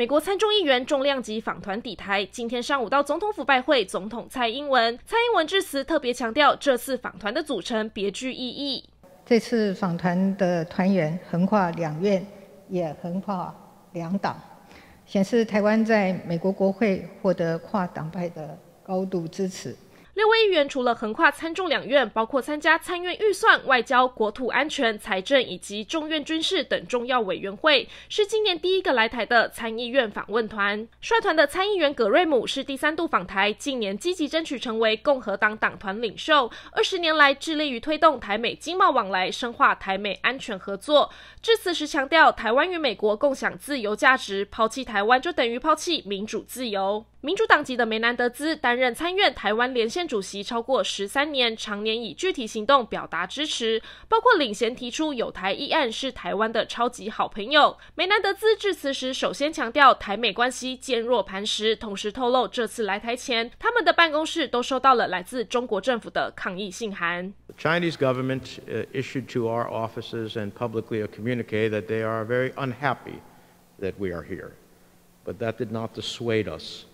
美国参众议员重量级访团抵台，今天上午到总统府拜会总统蔡英文。蔡英文致辞特别强调，这次访团的组成别具意义。这次访团的团员横跨两院，也横跨两党，显示台湾在美国国会获得跨党派的高度支持。六位议员除了横跨参众两院，包括参加参院预算、外交、国土安全、财政以及众院军事等重要委员会，是今年第一个来台的参议院访问团。率团的参议员葛瑞姆是第三度访台，近年积极争取成为共和党党团领袖，二十年来致力于推动台美经贸往来，深化台美安全合作。致辞时强调，台湾与美国共享自由价值，抛弃台湾就等于抛弃民主自由。民主党籍的梅南德兹担任参院台湾连线主席超过十三年，常年以具体行动表达支持，包括领衔提出有台议案，是台湾的超级好朋友。梅南德兹致辞时，首先强调台美关系坚若磐石，同时透露这次来台前，他们的办公室都收到了来自中国政府的抗议信函。Chinese government issued to our offices and publicly a c o m m u n i q u e that they are very unhappy that we are here, but that did not dissuade us.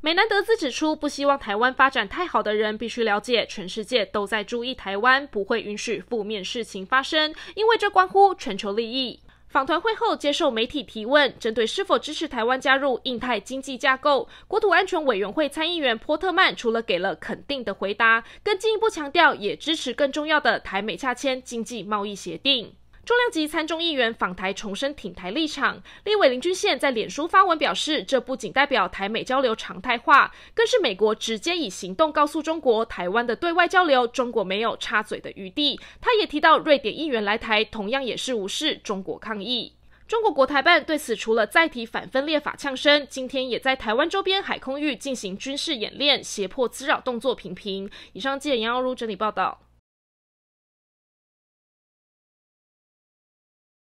美南德斯指出，不希望台湾发展太好的人必须了解，全世界都在注意台湾，不会允许负面事情发生，因为这关乎全球利益。访团会后接受媒体提问，针对是否支持台湾加入印太经济架构，国土安全委员会参议员波特曼除了给了肯定的回答，更进一步强调也支持更重要的台美洽签经济贸易协定。重量级参众议员访台重申挺台立场，立委林俊宪在脸书发文表示，这不仅代表台美交流常态化，更是美国直接以行动告诉中国，台湾的对外交流，中国没有插嘴的余地。他也提到，瑞典议员来台同样也是无视中国抗议。中国国台办对此除了再提反分裂法呛声，今天也在台湾周边海空域进行军事演练、胁迫滋扰动作频频。以上，记者杨耀如整理报道。